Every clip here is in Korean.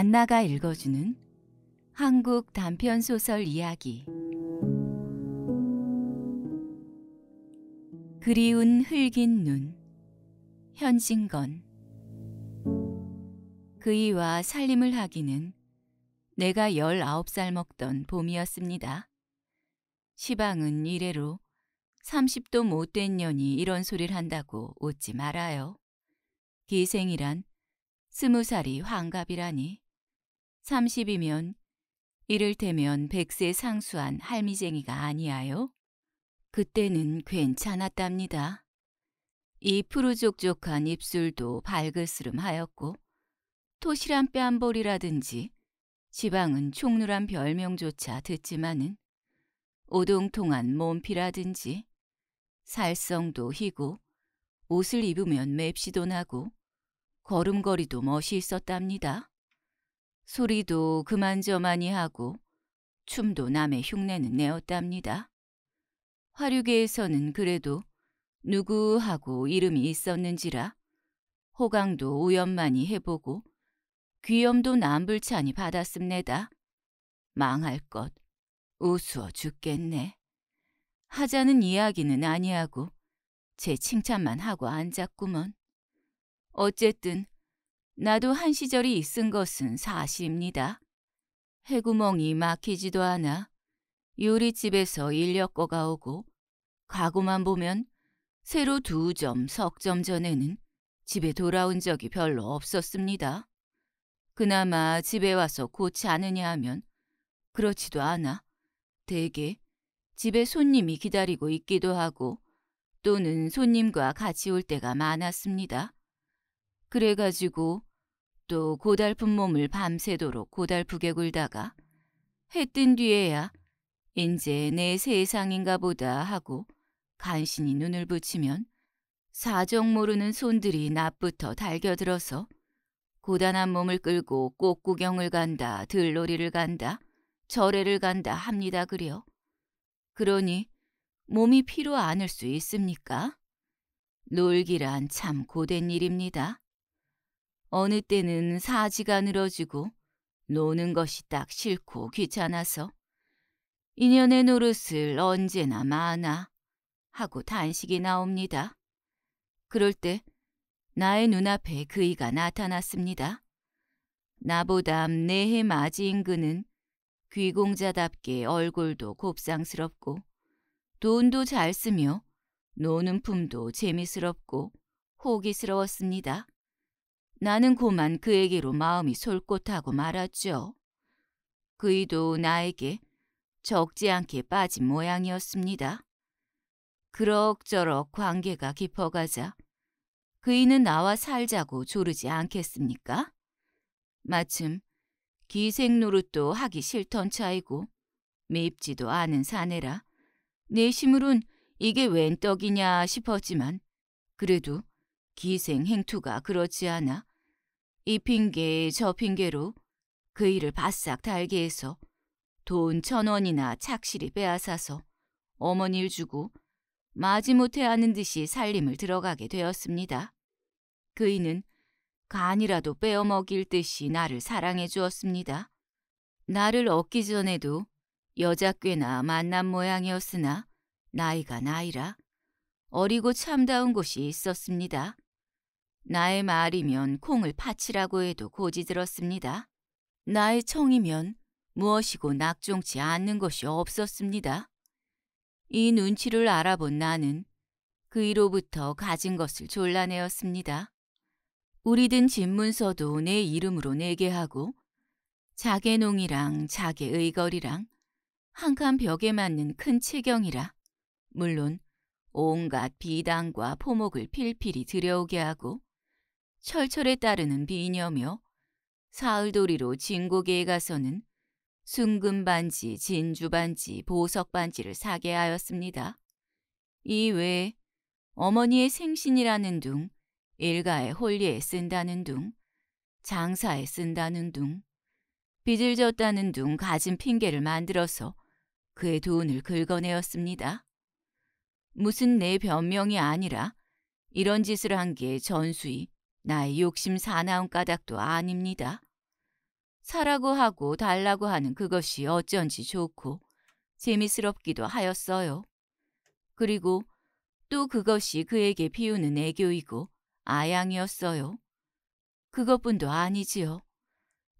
안나가 읽어주는 한국 단편 소설 이야기 그리운 흙인 눈 현진건 그이와 살림을 하기는 내가 19살 먹던 봄이었습니다. 시방은 이래로 30도 못된 년이 이런 소리를 한다고 웃지 말아요. 기생이란 스무 살이 환갑이라니. 30이면 이를테면 백세 상수한 할미쟁이가 아니하요? 그때는 괜찮았답니다. 이 푸르족족한 입술도 밝그스름하였고 토실한 뺨볼이라든지 지방은 총누한 별명조차 듣지만은 오동통한 몸피라든지 살성도 희고 옷을 입으면 맵시도 나고 걸음걸이도 멋이 있었답니다. 소리도 그만저만이 하고 춤도 남의 흉내는 내었답니다. 화류계에서는 그래도 누구하고 이름이 있었는지라 호강도 우연만이 해보고 귀염도 남불찬이 받았습니다. 망할 것 우스워 죽겠네. 하자는 이야기는 아니하고 제 칭찬만 하고 앉았구먼. 어쨌든 나도 한 시절이 있은 것은 사실입니다. 해구멍이 막히지도 않아 요리집에서 인력거가 오고 가구만 보면 새로 두 점, 석 점 전에는 집에 돌아온 적이 별로 없었습니다. 그나마 집에 와서 고치 않으냐 하면 그렇지도 않아. 대개 집에 손님이 기다리고 있기도 하고 또는 손님과 같이 올 때가 많았습니다. 그래가지고 또 고달픈 몸을 밤새도록 고달프게 굴다가 해 뜬 뒤에야 이제내 세상인가 보다 하고 간신히 눈을 붙이면 사정 모르는 손들이 낮부터 달겨들어서 고단한 몸을 끌고 꽃구경을 간다, 들놀이를 간다, 절에를 간다 합니다 그려. 그러니 몸이 피로 않을 수 있습니까? 놀기란 참 고된 일입니다. 어느 때는 사지가 늘어지고 노는 것이 딱 싫고 귀찮아서 인연의 노릇을 언제나 많아 하고 단식이 나옵니다. 그럴 때 나의 눈앞에 그이가 나타났습니다. 나보다 내해 맞이인 그는 귀공자답게 얼굴도 곱상스럽고 돈도 잘 쓰며 노는 품도 재미스럽고 호기스러웠습니다. 나는 고만 그에게로 마음이 솔곳하고 말았죠. 그이도 나에게 적지 않게 빠진 모양이었습니다. 그럭저럭 관계가 깊어가자 그이는 나와 살자고 조르지 않겠습니까? 마침 기생 노릇도 하기 싫던 차이고 맵지도 않은 사내라 내심으론 이게 웬 떡이냐 싶었지만 그래도 기생 행투가 그렇지 않아 이 핑계 저 핑계로 그 일을 바싹 달게 해서 돈 천 원이나 착실히 빼앗아서 어머니 를 주고 마지못해 하는 듯이 살림을 들어가게 되었습니다. 그이는 간이라도 빼어먹일 듯이 나를 사랑해 주었습니다. 나를 얻기 전에도 여자 꽤나 만난 모양이었으나 나이가 나이라 어리고 참다운 곳이 있었습니다. 나의 말이면 콩을 파치라고 해도 고지 들었습니다. 나의 청이면 무엇이고 낙종치 않는 것이 없었습니다. 이 눈치를 알아본 나는 그이로부터 가진 것을 졸라내었습니다. 우리든 집문서도 내 이름으로 내게 하고 자개농이랑 자개의거리랑 한 칸 벽에 맞는 큰체경이라 물론 온갖 비단과 포목을 필필히 들여오게 하고 철철에 따르는 비녀며 사흘도리로 진고개에 가서는 순금 반지, 진주 반지, 보석 반지를 사게 하였습니다. 이외에 어머니의 생신이라는 둥, 일가의 홀리에 쓴다는 둥, 장사에 쓴다는 둥, 빚을 졌다는 둥 가진 핑계를 만들어서 그의 돈을 긁어내었습니다. 무슨 내 변명이 아니라 이런 짓을 한 게 전수이 나의 욕심 사나운 까닭도 아닙니다. 사라고 하고 달라고 하는 그것이 어쩐지 좋고 재미스럽기도 하였어요. 그리고 또 그것이 그에게 비우는 애교이고 아양이었어요. 그것뿐도 아니지요.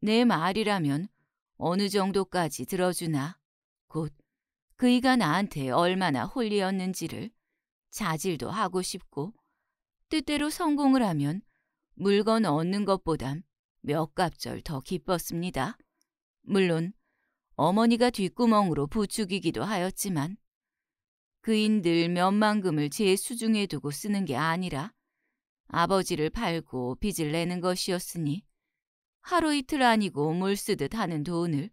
내 말이라면 어느 정도까지 들어주나 곧 그이가 나한테 얼마나 홀리었는지를 자질도 하고 싶고 뜻대로 성공을 하면 물건 얻는 것보단 몇 갑절 더 기뻤습니다. 물론 어머니가 뒷구멍으로 부추기기도 하였지만 그인 늘 몇만금을 제 수중에 두고 쓰는 게 아니라 아버지를 팔고 빚을 내는 것이었으니 하루 이틀 아니고 물 쓰듯 하는 돈을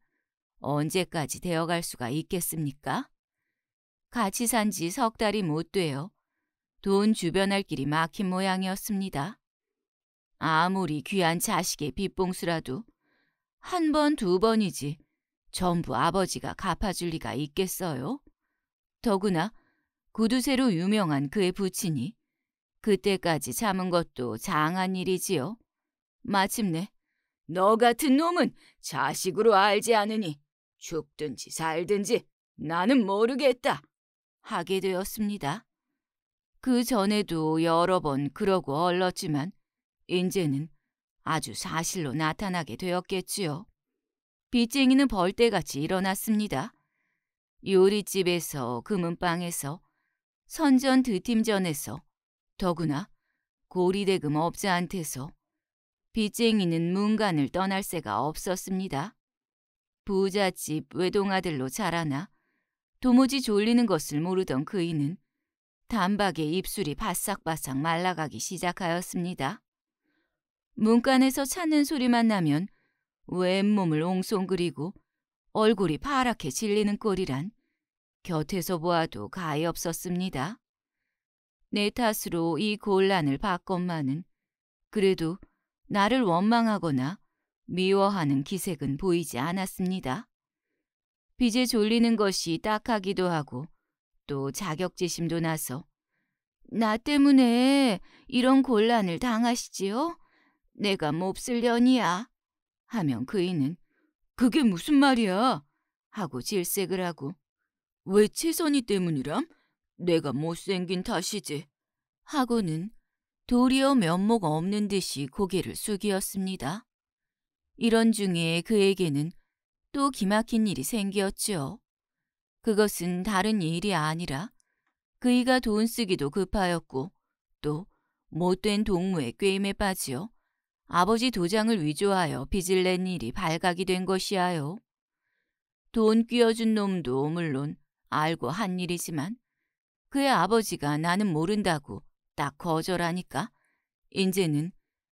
언제까지 되어갈 수가 있겠습니까? 같이 산 지 석 달이 못 되어 돈 주변할 길이 막힌 모양이었습니다. 아무리 귀한 자식의 빚봉수라도 한 번, 두 번이지 전부 아버지가 갚아줄 리가 있겠어요? 더구나 구두쇠로 유명한 그의 부친이 그때까지 참은 것도 장한 일이지요. 마침내 너 같은 놈은 자식으로 알지 않으니 죽든지 살든지 나는 모르겠다 하게 되었습니다. 그 전에도 여러 번 그러고 얼렀지만 인제는 아주 사실로 나타나게 되었겠지요. 빚쟁이는 벌떼같이 일어났습니다. 요리집에서 금은방에서 선전 드팀전에서 더구나 고리대금 업자한테서 빚쟁이는 문간을 떠날 새가 없었습니다. 부잣집 외동아들로 자라나 도무지 졸리는 것을 모르던 그이는 단박에 입술이 바싹바싹 말라가기 시작하였습니다. 문간에서 찾는 소리만 나면 왼몸을 옹송그리고 얼굴이 파랗게 질리는 꼴이란 곁에서 보아도 가히 없었습니다. 내 탓으로 이 곤란을 받건만은 그래도 나를 원망하거나 미워하는 기색은 보이지 않았습니다. 빚에 졸리는 것이 딱하기도 하고 또 자격지심도 나서 나 때문에 이런 곤란을 당하시지요? 내가 몹쓸 려니야 하면 그이는 그게 무슨 말이야? 하고 질색을 하고 왜 최선이 때문이람? 내가 못생긴 탓이지. 하고는 도리어 면목 없는 듯이 고개를 숙이었습니다. 이런 중에 그에게는 또 기막힌 일이 생겼었지요 그것은 다른 일이 아니라 그이가 돈 쓰기도 급하였고 또 못된 동무의 꾀임에 빠지어 아버지 도장을 위조하여 빚을 낸 일이 발각이 된 것이하요. 돈 끼어준 놈도 물론 알고 한 일이지만 그의 아버지가 나는 모른다고 딱 거절하니까 인제는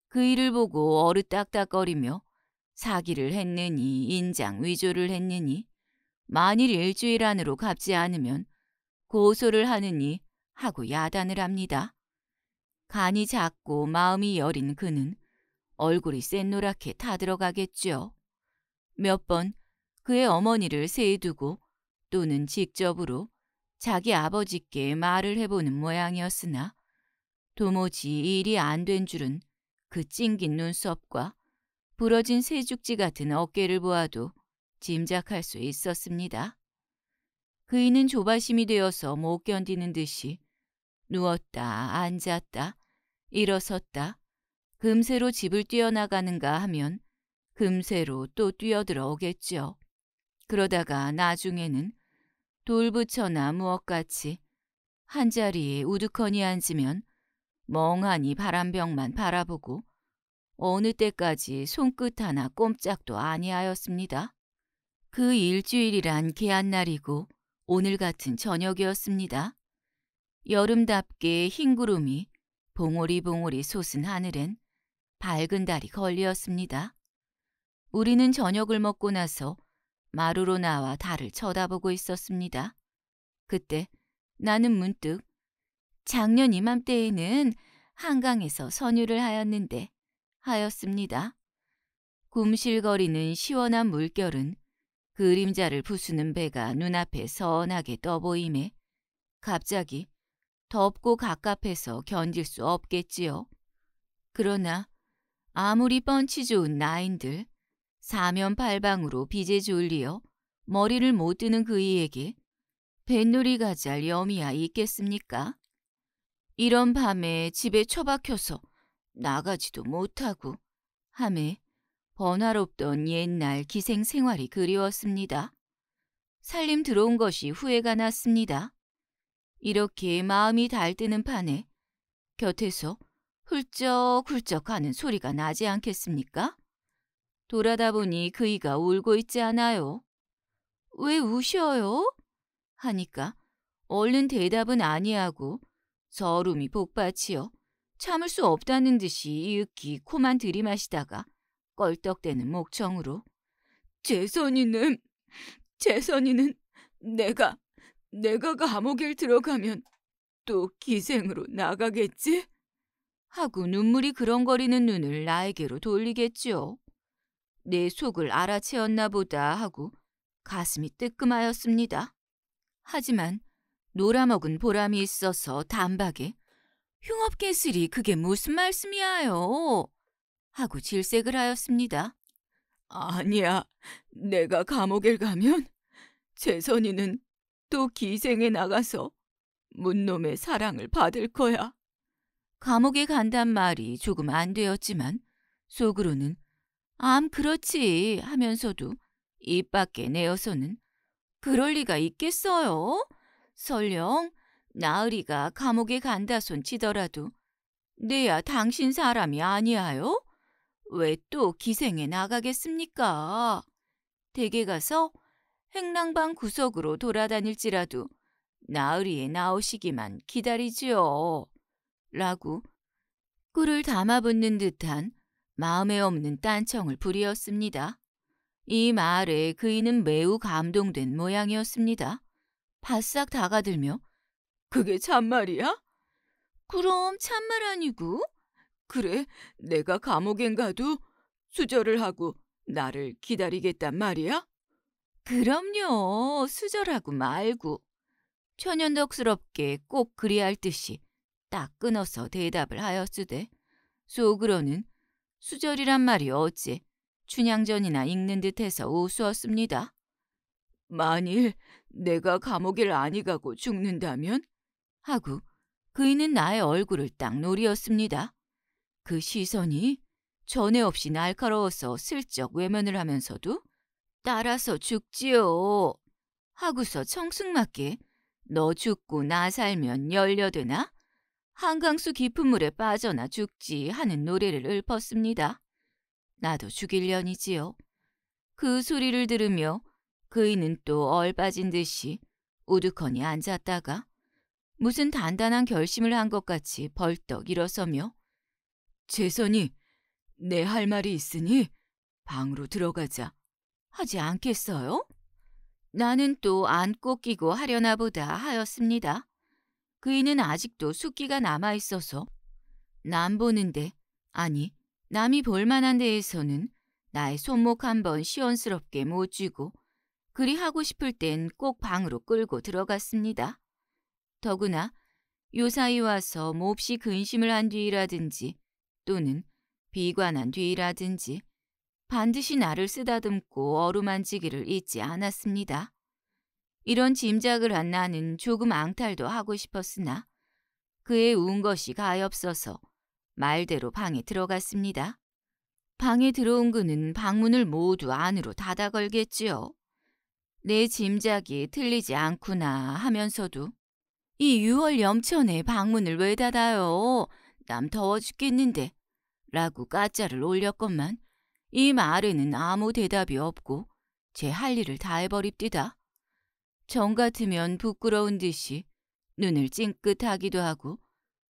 그 일을 보고 어르딱딱거리며 사기를 했느니 인장 위조를 했느니 만일 일주일 안으로 갚지 않으면 고소를 하느니 하고 야단을 합니다. 간이 작고 마음이 여린 그는 얼굴이 샛노랗게 타들어가겠죠몇 번 그의 어머니를 세두고 또는 직접으로 자기 아버지께 말을 해보는 모양이었으나 도무지 일이 안 된 줄은 그 찡긴 눈썹과 부러진 새죽지 같은 어깨를 보아도 짐작할 수 있었습니다. 그이는 조바심이 되어서 못 견디는 듯이 누웠다 앉았다 일어섰다 금세로 집을 뛰어나가는가 하면 금세로 또 뛰어들어 오겠죠 그러다가 나중에는 돌부처나 무엇같이 한자리에 우두커니 앉으면 멍하니 바람병만 바라보고 어느 때까지 손끝 하나 꼼짝도 아니하였습니다. 그 일주일이란 개한날이고 오늘 같은 저녁이었습니다. 여름답게 흰 구름이 봉오리봉오리 솟은 하늘엔 밝은 달이 걸리었습니다. 우리는 저녁을 먹고 나서 마루로 나와 달을 쳐다보고 있었습니다. 그때 나는 문득 작년 이맘때에는 한강에서 선유를 하였는데 하였습니다. 곰실거리는 시원한 물결은 그림자를 부수는 배가 눈앞에 선하게 떠보임에 갑자기 덥고 갑갑해서 견딜 수 없겠지요. 그러나 아무리 뻔치 좋은 나인들 사면팔방으로 빚에 졸리어 머리를 못 드는 그이에게 뱃놀이 가잘 염이야 있겠습니까? 이런 밤에 집에 처박혀서 나가지도 못하고 함에 번화롭던 옛날 기생 생활이 그리웠습니다. 살림 들어온 것이 후회가 났습니다. 이렇게 마음이 달뜨는 판에 곁에서 훌쩍훌쩍 하는 소리가 나지 않겠습니까? 돌아다 보니 그이가 울고 있지 않아요. 왜 우셔요? 하니까 얼른 대답은 아니하고 서름이 복받치어 참을 수 없다는 듯이 이윽기 코만 들이마시다가 껄떡대는 목청으로 재선이는 재선이는 내가 내가 감옥에 들어가면 또 기생으로 나가겠지? 하고 눈물이 그렁거리는 눈을 나에게로 돌리겠지요. 내 속을 알아채었나 보다 하고 가슴이 뜨끔하였습니다. 하지만 놀아먹은 보람이 있어서 단박에 흉업개슬이 그게 무슨 말씀이야요? 하고 질색을 하였습니다. 아니야, 내가 감옥에 가면 재선이는 또 기생에 나가서 문놈의 사랑을 받을 거야. 감옥에 간단 말이 조금 안 되었지만 속으로는 암 그렇지 하면서도 입 밖에 내어서는 그럴 리가 있겠어요. 설령 나으리가 감옥에 간다 손치더라도 내야 당신 사람이 아니하요? 왜 또 기생에 나가겠습니까? 댁에 가서 행랑방 구석으로 돌아다닐지라도 나으리에 나오시기만 기다리지요. 라고 꿀을 담아붓는 듯한 마음에 없는 딴청을 부리었습니다. 이 말에 그이는 매우 감동된 모양이었습니다. 바싹 다가들며 그게 참말이야? 그럼 참말 아니고? 그래, 내가 감옥엔 가도 수절을 하고 나를 기다리겠단 말이야? 그럼요, 수절하고 말고. 천연덕스럽게 꼭 그리할 듯이 딱 끊어서 대답을 하였으되 속으로는 수절이란 말이 어찌 춘향전이나 읽는 듯해서 우스웠습니다. 만일 내가 감옥을 아니 가고 죽는다면? 하고 그이는 나의 얼굴을 딱 노리었습니다. 그 시선이 전에 없이 날카로워서 슬쩍 외면을 하면서도 따라서 죽지요. 하고서 청승맞게 너 죽고 나 살면 열려되나? 한강수 깊은 물에 빠져나 죽지 하는 노래를 읊었습니다. 나도 죽일년이지요그 소리를 들으며 그이는 또 얼빠진 듯이 우두커니 앉았다가 무슨 단단한 결심을 한 것 같이 벌떡 일어서며 재선이 내 할 말이 있으니 방으로 들어가자 하지 않겠어요? 나는 또 안고 끼고 하려나 보다 하였습니다. 그이는 아직도 숫기가 남아 있어서 남 보는데 아니 남이 볼만한 데에서는 나의 손목 한번 시원스럽게 못 쥐고 그리 하고 싶을 땐 꼭 방으로 끌고 들어갔습니다. 더구나 요사이 와서 몹시 근심을 한 뒤라든지 또는 비관한 뒤라든지 반드시 나를 쓰다듬고 어루만지기를 잊지 않았습니다. 이런 짐작을 한 나는 조금 앙탈도 하고 싶었으나 그의 운 것이 가엾어서 말대로 방에 들어갔습니다. 방에 들어온 그는 방문을 모두 안으로 닫아 걸겠지요. 내 짐작이 틀리지 않구나 하면서도 이 6월 염천에 방문을 왜 닫아요? 남 더워 죽겠는데 라고 까짜를 올렸건만 이 말에는 아무 대답이 없고 제 할 일을 다 해버립디다. 정 같으면 부끄러운 듯이 눈을 찡긋하기도 하고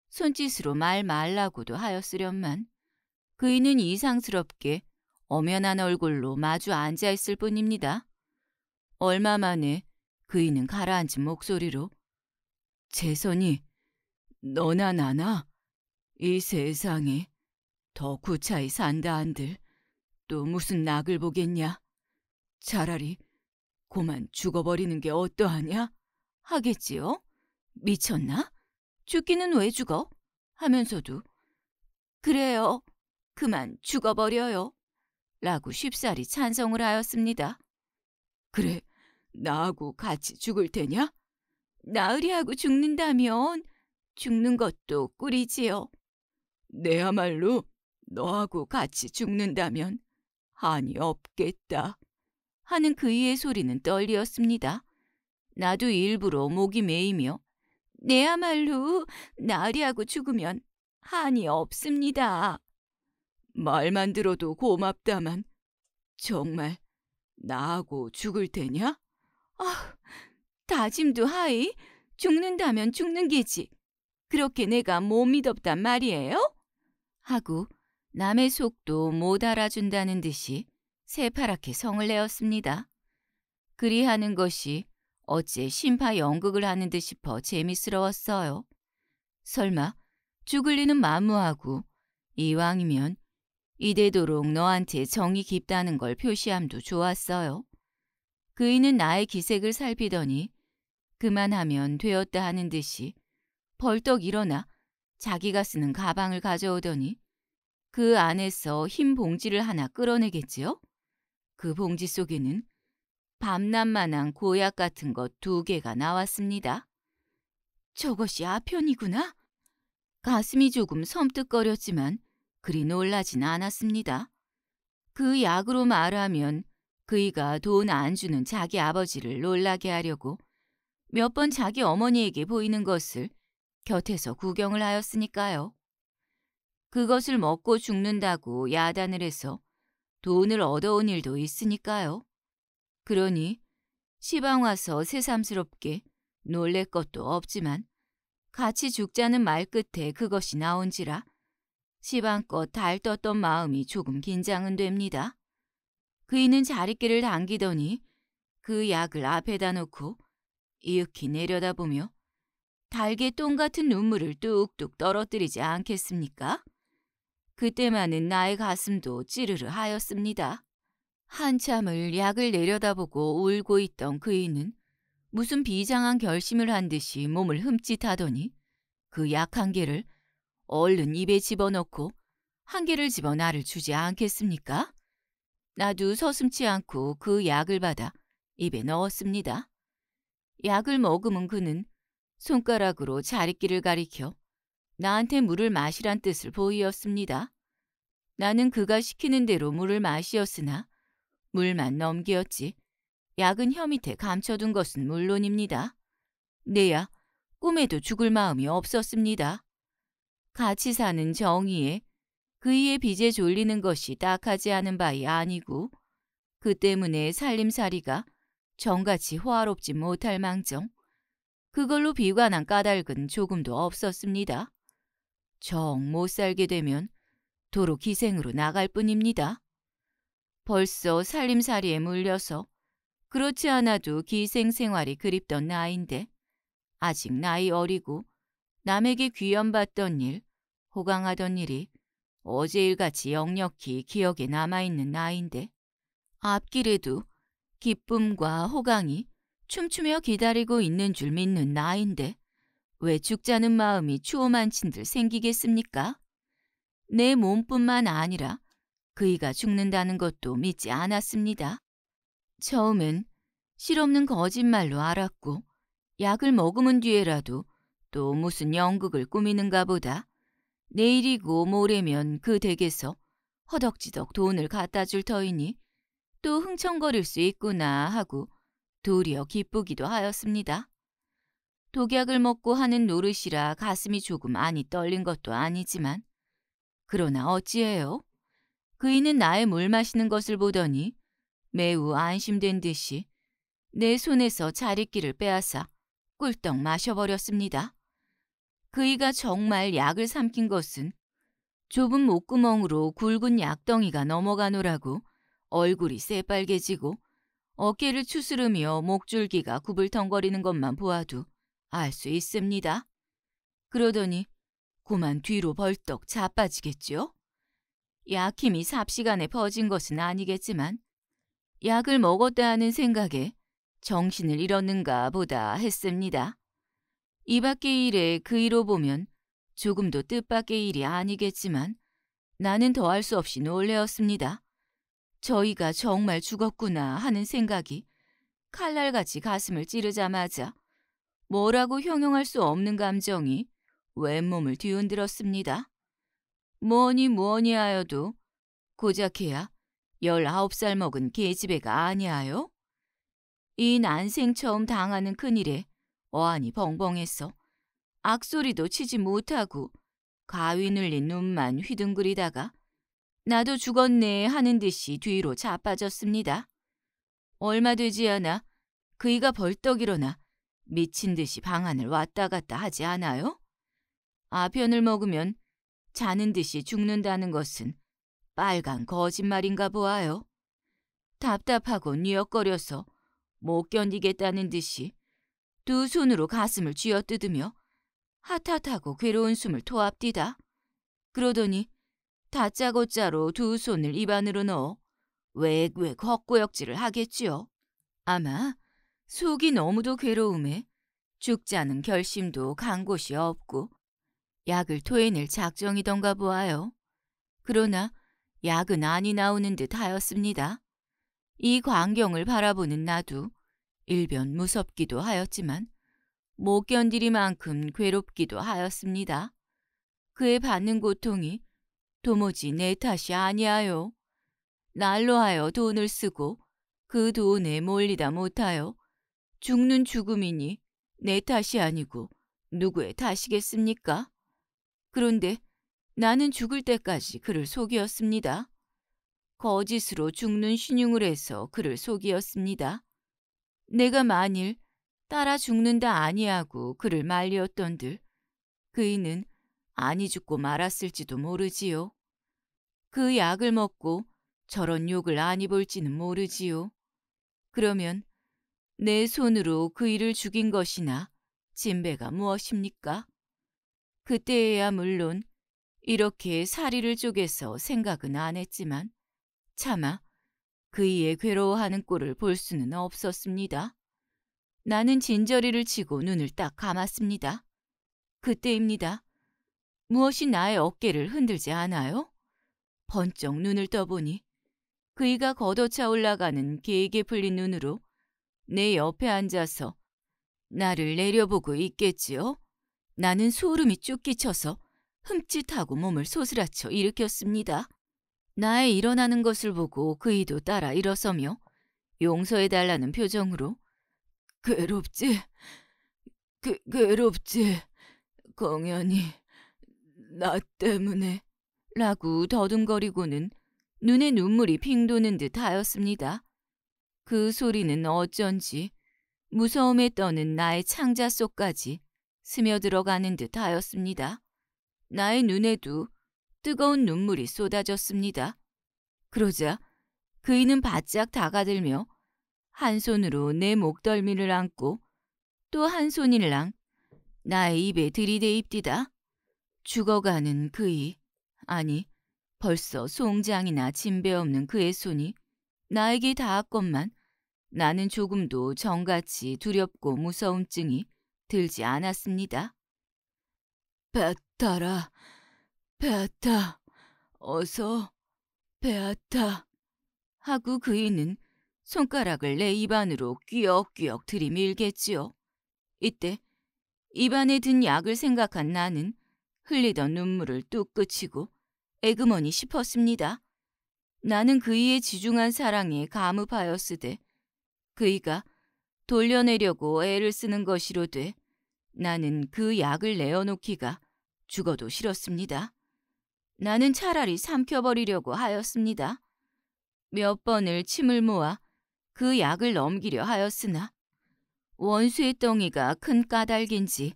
손짓으로 말 말라고도 하였으련만 그이는 이상스럽게 엄연한 얼굴로 마주 앉아 있을 뿐입니다. 얼마 만에 그이는 가라앉은 목소리로 재선이 너나 나나 이 세상에 더 구차히 산다 한들 또 무슨 낙을 보겠냐. 차라리 고만 죽어버리는 게 어떠하냐? 하겠지요? 미쳤나? 죽기는 왜 죽어? 하면서도 그래요. 그만 죽어버려요. 라고 쉽사리 찬성을 하였습니다. 그래, 나하고 같이 죽을 테냐? 나으리하고 죽는다면 죽는 것도 꿀이지요. 내야말로 너하고 같이 죽는다면 한이 없겠다. 하는 그이의 소리는 떨리었습니다. 나도 일부러 목이 메이며 내야말로 나리하고 죽으면 한이 없습니다. 말만 들어도 고맙다만 정말 나하고 죽을 테냐? 아, 다짐도 하이 죽는다면 죽는 게지. 그렇게 내가 못 믿었단 말이에요? 하고 남의 속도 못 알아준다는 듯이 새파랗게 성을 내었습니다. 그리하는 것이 어째 심파 연극을 하는 듯 싶어 재미스러웠어요. 설마 죽을 리는 마무하고 이왕이면 이대도록 너한테 정이 깊다는 걸 표시함도 좋았어요. 그이는 나의 기색을 살피더니 그만하면 되었다 하는 듯이 벌떡 일어나 자기가 쓰는 가방을 가져오더니 그 안에서 흰 봉지를 하나 끌어내겠지요? 그 봉지 속에는 밤낮만한 고약 같은 것 두 개가 나왔습니다. 저것이 아편이구나. 가슴이 조금 섬뜩거렸지만 그리 놀라진 않았습니다. 그 약으로 말하면 그이가 돈 안 주는 자기 아버지를 놀라게 하려고 몇 번 자기 어머니에게 보이는 것을 곁에서 구경을 하였으니까요. 그것을 먹고 죽는다고 야단을 해서 돈을 얻어온 일도 있으니까요. 그러니 시방 와서 새삼스럽게 놀랄 것도 없지만 같이 죽자는 말 끝에 그것이 나온지라 시방껏 달떴던 마음이 조금 긴장은 됩니다. 그이는 자리끼를 당기더니 그 약을 앞에다 놓고 이윽히 내려다보며 달게 똥 같은 눈물을 뚝뚝 떨어뜨리지 않겠습니까? 그때만은 나의 가슴도 찌르르 하였습니다. 한참을 약을 내려다보고 울고 있던 그이는 무슨 비장한 결심을 한 듯이 몸을 흠칫하더니 그 약 한 개를 얼른 입에 집어넣고 한 개를 집어 나를 주지 않겠습니까? 나도 서슴치 않고 그 약을 받아 입에 넣었습니다. 약을 먹으면 그는 손가락으로 자리끼를 가리켜 나한테 물을 마시란 뜻을 보이었습니다. 나는 그가 시키는 대로 물을 마시었으나 물만 넘기었지 약은 혀 밑에 감춰둔 것은 물론입니다. 내야 꿈에도 죽을 마음이 없었습니다. 같이 사는 정의에 그이의 빚에 졸리는 것이 딱하지 않은 바이 아니고 그 때문에 살림살이가 정같이 호화롭지 못할 망정 그걸로 비관한 까닭은 조금도 없었습니다. 정못 살게 되면 도로 기생으로 나갈 뿐입니다. 벌써 살림살이에 물려서 그렇지 않아도 기생 생활이 그립던 나이인데 아직 나이 어리고 남에게 귀염받던 일, 호강하던 일이 어제일같이 역력히 기억에 남아있는 나이인데 앞길에도 기쁨과 호강이 춤추며 기다리고 있는 줄 믿는 나인데 왜 죽자는 마음이 추호만친들 생기겠습니까? 내 몸뿐만 아니라 그이가 죽는다는 것도 믿지 않았습니다. 처음엔 실없는 거짓말로 알았고 약을 머금은 뒤에라도 또 무슨 연극을 꾸미는가 보다 내일이고 모레면 그 댁에서 허덕지덕 돈을 갖다 줄 터이니 또 흥청거릴 수 있구나 하고 도리어 기쁘기도 하였습니다. 독약을 먹고 하는 노릇이라 가슴이 조금 많이 떨린 것도 아니지만 그러나 어찌해요? 그이는 나의 물 마시는 것을 보더니 매우 안심된 듯이 내 손에서 자리끼를 빼앗아 꿀떡 마셔버렸습니다. 그이가 정말 약을 삼킨 것은 좁은 목구멍으로 굵은 약덩이가 넘어가노라고 얼굴이 새빨개지고 어깨를 추스르며 목줄기가 구불텅거리는 것만 보아도 알수 있습니다. 그러더니 그만 뒤로 벌떡 자빠지겠지요? 약힘이 삽시간에 퍼진 것은 아니겠지만 약을 먹었다 하는 생각에 정신을 잃었는가 보다 했습니다. 이 밖의 일에 그이로 보면 조금도 뜻밖의 일이 아니겠지만 나는 더할 수 없이 놀래었습니다. 저희가 정말 죽었구나 하는 생각이 칼날같이 가슴을 찌르자마자 뭐라고 형용할 수 없는 감정이 왼몸을 뒤흔들었습니다. 뭐니 뭐니 하여도 고작해야 열아홉 살 먹은 계집애가 아니하요? 이 난생 처음 당하는 큰일에 어안이 벙벙했어. 악소리도 치지 못하고 가위 눌린 눈만 휘둥그리다가 나도 죽었네 하는 듯이 뒤로 자빠졌습니다. 얼마 되지 않아 그이가 벌떡 일어나 미친 듯이 방안을 왔다 갔다 하지 않아요? 아편을 먹으면 자는 듯이 죽는다는 것은 빨간 거짓말인가 보아요. 답답하고 뉘엿거려서 못 견디겠다는 듯이 두 손으로 가슴을 쥐어뜯으며 핫핫하고 괴로운 숨을 토합디다. 그러더니 다짜고짜로 두 손을 입안으로 넣어 웩웩 헛구역질을 하겠지요. 아마 속이 너무도 괴로움에 죽자는 결심도 간 곳이 없고 약을 토해낼 작정이던가 보아요. 그러나 약은 아니 나오는 듯 하였습니다. 이 광경을 바라보는 나도 일변 무섭기도 하였지만 못 견디리만큼 괴롭기도 하였습니다. 그의 받는 고통이 도무지 내 탓이 아니하요. 날로 하여 돈을 쓰고 그 돈에 몰리다 못하여 죽는 죽음이니 내 탓이 아니고 누구의 탓이겠습니까? 그런데 나는 죽을 때까지 그를 속이었습니다. 거짓으로 죽는 신용을 해서 그를 속이었습니다. 내가 만일 따라 죽는다 아니하고 그를 말리었던들 그이는 아니 죽고 말았을지도 모르지요. 그 약을 먹고 저런 욕을 안 입을지는 모르지요. 그러면 내 손으로 그 이를 죽인 것이나 진배가 무엇입니까? 그때에야 물론 이렇게 사리를 쪼개서 생각은 안 했지만 차마 그이의 괴로워하는 꼴을 볼 수는 없었습니다. 나는 진저리를 치고 눈을 딱 감았습니다. 그때입니다. 무엇이 나의 어깨를 흔들지 않아요? 번쩍 눈을 떠보니 그이가 걷어차 올라가는 개에게 풀린 눈으로 내 옆에 앉아서 나를 내려보고 있겠지요? 나는 소름이 쭉 끼쳐서 흠칫하고 몸을 소스라쳐 일으켰습니다. 나의 일어나는 것을 보고 그이도 따라 일어서며 용서해달라는 표정으로 괴롭지? 그, 괴롭지? 공연이 나 때문에 라고 더듬거리고는 눈에 눈물이 핑 도는 듯 하였습니다. 그 소리는 어쩐지 무서움에 떠는 나의 창자 속까지 스며들어가는 듯 하였습니다. 나의 눈에도 뜨거운 눈물이 쏟아졌습니다. 그러자 그이는 바짝 다가들며 한 손으로 내 목덜미를 안고 또 한 손이랑 나의 입에 들이대입디다. 죽어가는 그이, 아니 벌써 송장이나 진배 없는 그의 손이 나에게 닿았건만 나는 조금도 정같이 두렵고 무서움증이 들지 않았습니다. 베타라, 베타, 어서, 베타 하고 그이는 손가락을 내 입안으로 끼억끼억 들이밀겠지요. 이때 입안에 든 약을 생각한 나는 흘리던 눈물을 뚝끄치고 에그머니 싶었습니다. 나는 그이의 지중한 사랑에 감흡하였으되 그이가 돌려내려고 애를 쓰는 것이로되 나는 그 약을 내어놓기가 죽어도 싫었습니다. 나는 차라리 삼켜버리려고 하였습니다. 몇 번을 침을 모아 그 약을 넘기려 하였으나 원수의 덩이가 큰 까닭인지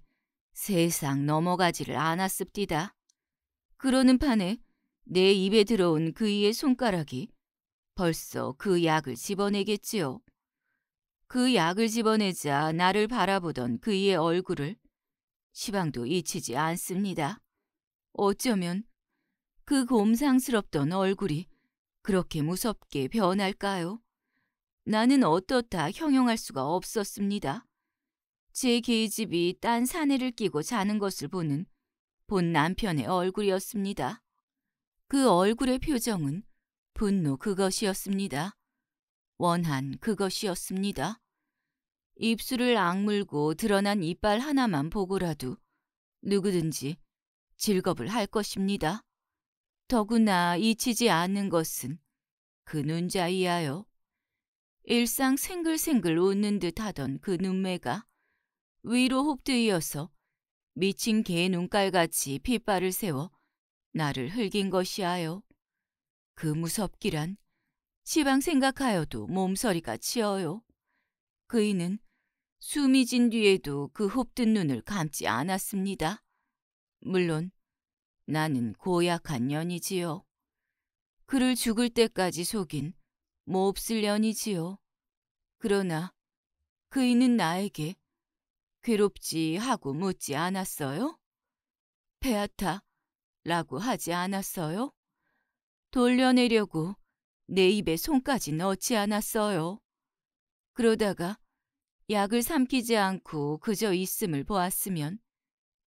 세상 넘어가지를 않았습디다. 그러는 판에 내 입에 들어온 그이의 손가락이 벌써 그 약을 집어내겠지요. 그 약을 집어내자 나를 바라보던 그의 얼굴을 시방도 잊히지 않습니다. 어쩌면 그 곰상스럽던 얼굴이 그렇게 무섭게 변할까요? 나는 어떻다 형용할 수가 없었습니다. 제 계집이 딴 사내를 끼고 자는 것을 보는 본 남편의 얼굴이었습니다. 그 얼굴의 표정은 분노 그것이었습니다. 원한 그것이었습니다. 입술을 악물고 드러난 이빨 하나만 보고라도 누구든지 즐겁을 할 것입니다. 더구나 잊히지 않는 것은 그 눈자이하여 일상 생글생글 웃는 듯 하던 그 눈매가 위로 혹드이어서 미친 개의 눈깔같이 핏발을 세워 나를 흘긴 것이하여 그 무섭기란 시방 생각하여도 몸서리가 치어요. 그이는 숨이 진 뒤에도 그 홉뜬 눈을 감지 않았습니다. 물론 나는 고약한 년이지요. 그를 죽을 때까지 속인 몹쓸 년이지요. 그러나 그이는 나에게 괴롭지 하고 묻지 않았어요? 베아타 라고 하지 않았어요? 돌려내려고 내 입에 손까지 넣지 않았어요. 그러다가 약을 삼키지 않고 그저 있음을 보았으면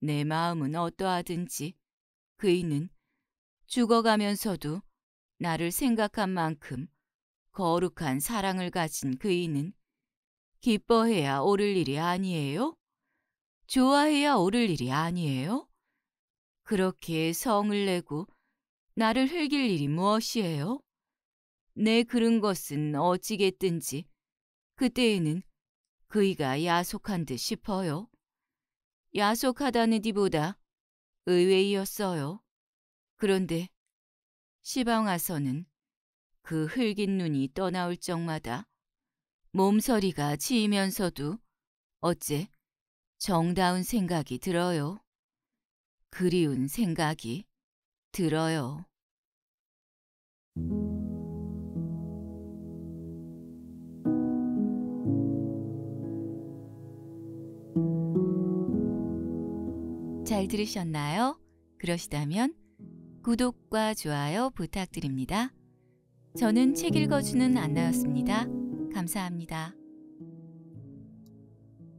내 마음은 어떠하든지 그이는 죽어가면서도 나를 생각한 만큼 거룩한 사랑을 가진 그이는 기뻐해야 오를 일이 아니에요? 좋아해야 오를 일이 아니에요? 그렇게 성을 내고 나를 흘길 일이 무엇이에요? 내 그런 것은 어찌겠든지 그때에는 그이가 야속한 듯 싶어요. 야속하다는 디보다 의외이었어요. 그런데 시방 와서는 그 흘긴 눈이 떠나올 적마다 몸서리가 지이면서도 어째 정다운 생각이 들어요. 그리운 생각이 들어요. 잘 들으셨나요? 그러시다면 구독과 좋아요 부탁드립니다. 저는 책 읽어주는 안나였습니다. 감사합니다.